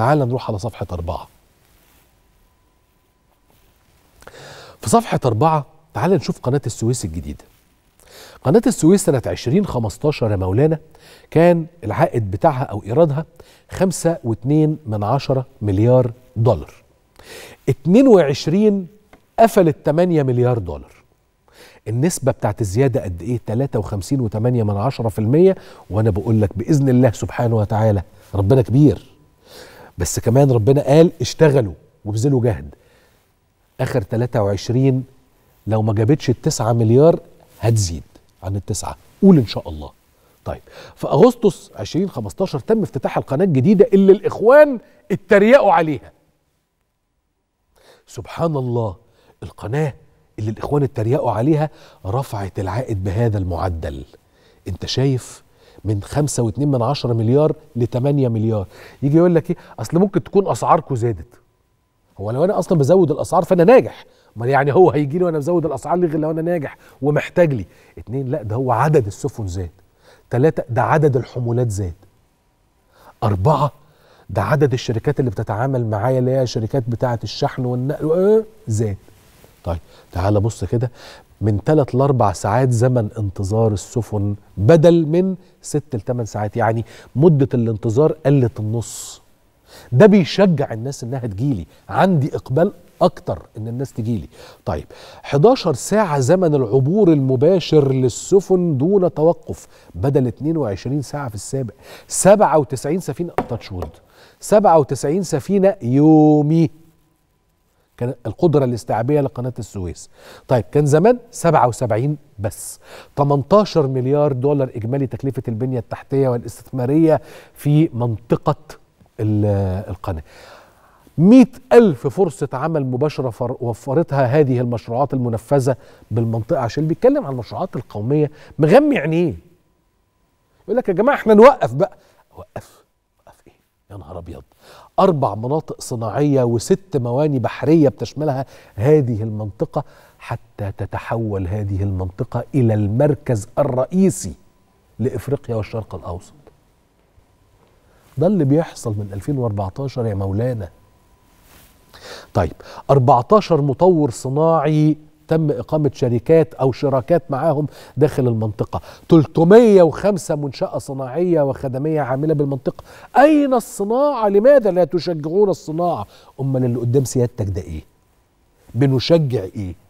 تعال نروح على صفحة أربعة في صفحة أربعة تعال نشوف قناة السويس الجديدة قناة السويس سنة 2015 يا مولانا كان العائد بتاعها أو إيرادها 5.2 مليار دولار 22 قفلت 8 مليار دولار النسبة بتاعت الزيادة قد إيه 53.8 وأنا بقول لك بإذن الله سبحانه وتعالى ربنا كبير بس كمان ربنا قال اشتغلوا وابذلوا جهد اخر 23 لو ما جابتش التسعة مليار هتزيد عن التسعة قول ان شاء الله طيب في اغسطس 2015 تم افتتاح القناه الجديده اللي الاخوان اتريقوا عليها سبحان الله القناه اللي الاخوان اتريقوا عليها رفعت العائد بهذا المعدل انت شايف من 5.2 من 10 مليار ل 8 مليار يجي يقول لك ايه اصل ممكن تكون اسعاركم زادت هو لو انا اصلا بزود الاسعار فانا ناجح ما يعني هو هيجي لي وانا بزود الاسعار لي غير لو انا ناجح ومحتاج لي اتنين لا ده هو عدد السفن زاد ثلاثة ده عدد الحمولات زاد أربعة ده عدد الشركات اللي بتتعامل معايا اللي هي شركات بتاعة الشحن والنقل آه، زاد طيب تعال بص كده من ثلاث لاربع ساعات زمن انتظار السفن بدل من ست لثمان ساعات يعني مدة الانتظار قلت النص ده بيشجع الناس انها تجيلي عندي اقبال اكتر ان الناس تجيلي طيب 11 ساعة زمن العبور المباشر للسفن دون توقف بدل 22 ساعة في السابق 97 سفينة تاتش وود 97 سفينة يومي كان القدرة الاستيعابية لقناة السويس طيب كان زمان 77 بس 18 مليار دولار إجمالي تكلفة البنية التحتية والاستثمارية في منطقة القناة 100 ألف فرصة عمل مباشرة وفرتها هذه المشروعات المنفذة بالمنطقة عشان بيتكلم عن المشروعات القومية مغمي عينيه يقول لك يا جماعة احنا نوقف بقى وقف يا نهار ابيض اربع مناطق صناعيه وست مواني بحريه بتشملها هذه المنطقه حتى تتحول هذه المنطقه الى المركز الرئيسي لافريقيا والشرق الاوسط ده اللي بيحصل من 2014 يا مولانا طيب 14 مطور صناعي تم إقامة شركات أو شراكات معاهم داخل المنطقة 305 منشأة صناعية وخدمية عاملة بالمنطقة أين الصناعة لماذا لا تشجعون الصناعة أمال اللي قدام سيادتك ده إيه بنشجع إيه